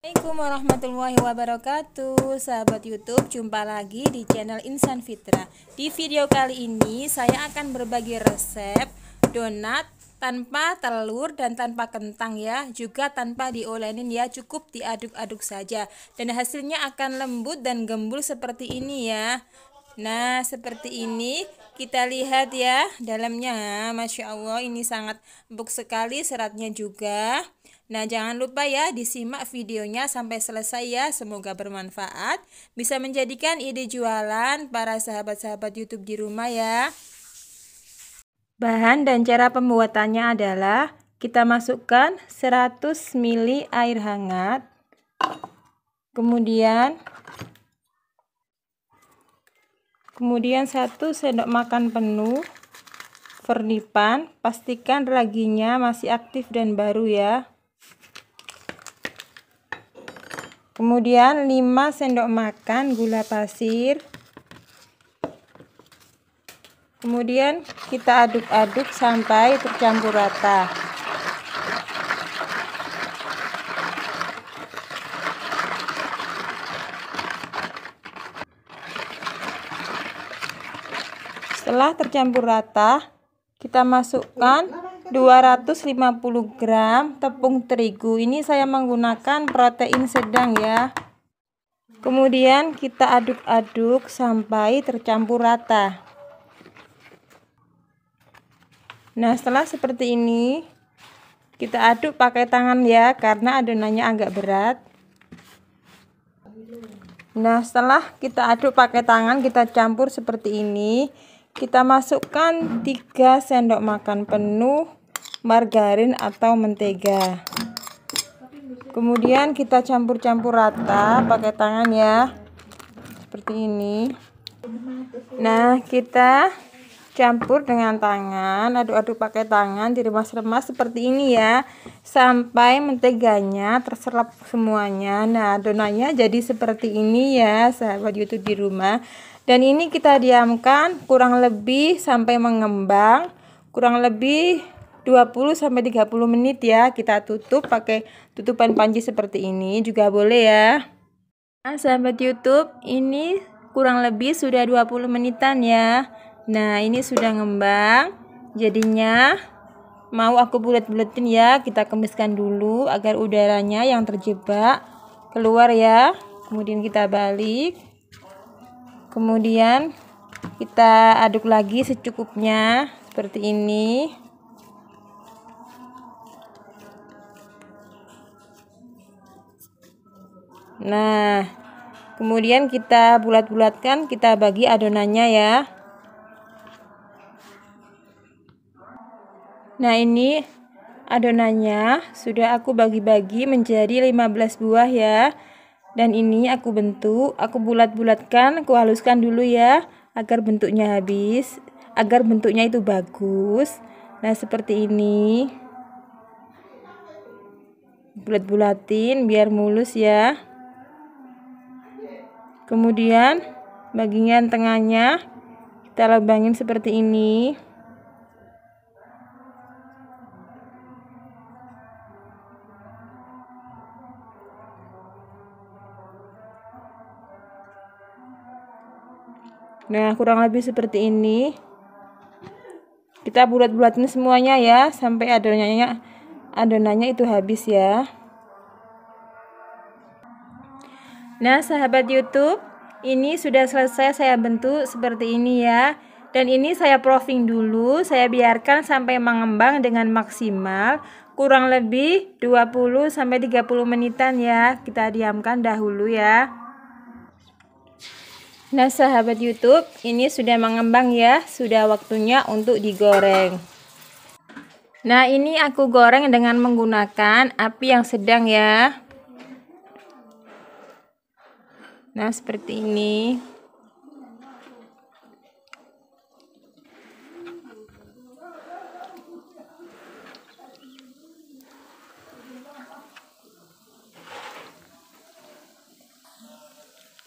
Assalamualaikum warahmatullahi wabarakatuh Sahabat Youtube, jumpa lagi di channel Insan Fitra Di video kali ini saya akan berbagi resep donat tanpa telur dan tanpa kentang ya Juga tanpa diolenin ya, cukup diaduk-aduk saja Dan hasilnya akan lembut dan gembul seperti ini ya Nah seperti ini kita lihat ya dalamnya Masya Allah ini sangat empuk sekali seratnya juga Nah jangan lupa ya disimak videonya sampai selesai ya Semoga bermanfaat Bisa menjadikan ide jualan para sahabat-sahabat youtube di rumah ya Bahan dan cara pembuatannya adalah Kita masukkan 100 ml air hangat Kemudian kemudian satu sendok makan penuh vernipan pastikan raginya masih aktif dan baru ya kemudian 5 sendok makan gula pasir kemudian kita aduk-aduk sampai tercampur rata Setelah tercampur rata, kita masukkan 250 gram tepung terigu. Ini saya menggunakan protein sedang ya. Kemudian kita aduk-aduk sampai tercampur rata. Nah, setelah seperti ini, kita aduk pakai tangan ya, karena adonannya agak berat. Nah, setelah kita aduk pakai tangan, kita campur seperti ini. Kita masukkan 3 sendok makan penuh margarin atau mentega. Kemudian kita campur-campur rata pakai tangan ya. Seperti ini. Nah, kita campur dengan tangan, aduk-aduk pakai tangan, diremas-remas seperti ini ya. Sampai menteganya terserap semuanya. Nah, adonannya jadi seperti ini ya, sahabat YouTube di rumah. Dan ini kita diamkan kurang lebih sampai mengembang, kurang lebih 20 sampai 30 menit ya. Kita tutup pakai tutupan panci seperti ini juga boleh ya. Nah, sahabat YouTube, ini kurang lebih sudah 20 menitan ya. Nah, ini sudah ngembang. Jadinya mau aku bulat-bulatin ya kita kemiskan dulu agar udaranya yang terjebak keluar ya kemudian kita balik kemudian kita aduk lagi secukupnya seperti ini nah kemudian kita bulat-bulatkan kita bagi adonannya ya nah ini adonannya sudah aku bagi-bagi menjadi 15 buah ya dan ini aku bentuk, aku bulat-bulatkan, aku haluskan dulu ya agar bentuknya habis, agar bentuknya itu bagus. Nah, seperti ini. Bulat-bulatin biar mulus ya. Kemudian bagian tengahnya kita lubangin seperti ini. nah kurang lebih seperti ini kita bulat-bulatin semuanya ya sampai adonannya adonannya itu habis ya nah sahabat youtube ini sudah selesai saya bentuk seperti ini ya dan ini saya proofing dulu saya biarkan sampai mengembang dengan maksimal kurang lebih 20-30 menitan ya kita diamkan dahulu ya Nah sahabat YouTube, ini sudah mengembang ya, sudah waktunya untuk digoreng. Nah ini aku goreng dengan menggunakan api yang sedang ya. Nah seperti ini.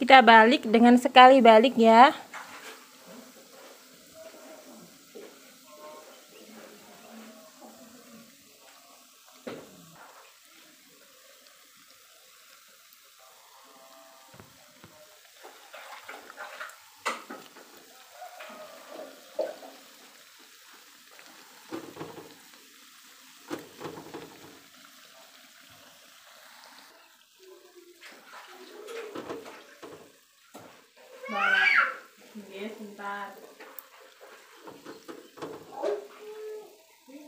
kita balik dengan sekali balik ya và vâng ghế chúng ta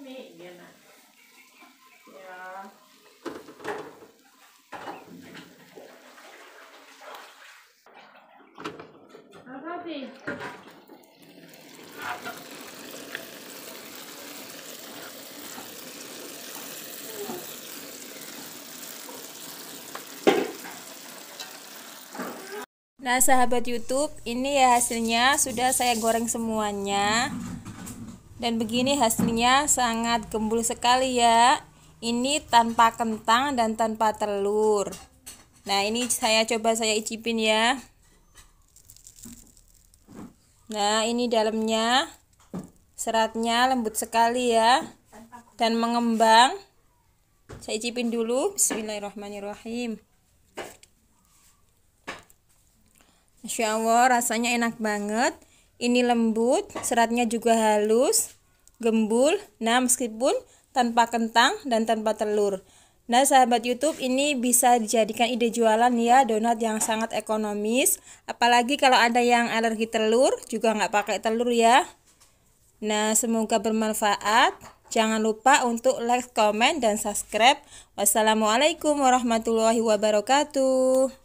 mẹ nè yeah. Apa sih? Nah, sahabat YouTube, ini ya hasilnya sudah saya goreng semuanya. Dan begini hasilnya sangat gembul sekali ya. Ini tanpa kentang dan tanpa telur. Nah, ini saya coba saya icipin ya. Nah, ini dalamnya seratnya lembut sekali ya dan mengembang. Saya icipin dulu. Bismillahirrahmanirrahim. Masya Allah rasanya enak banget ini lembut, seratnya juga halus, gembul, nah meskipun tanpa kentang dan tanpa telur Nah sahabat YouTube ini bisa dijadikan ide jualan ya donat yang sangat ekonomis Apalagi kalau ada yang alergi telur juga nggak pakai telur ya Nah semoga bermanfaat Jangan lupa untuk like, comment, dan subscribe Wassalamualaikum warahmatullahi wabarakatuh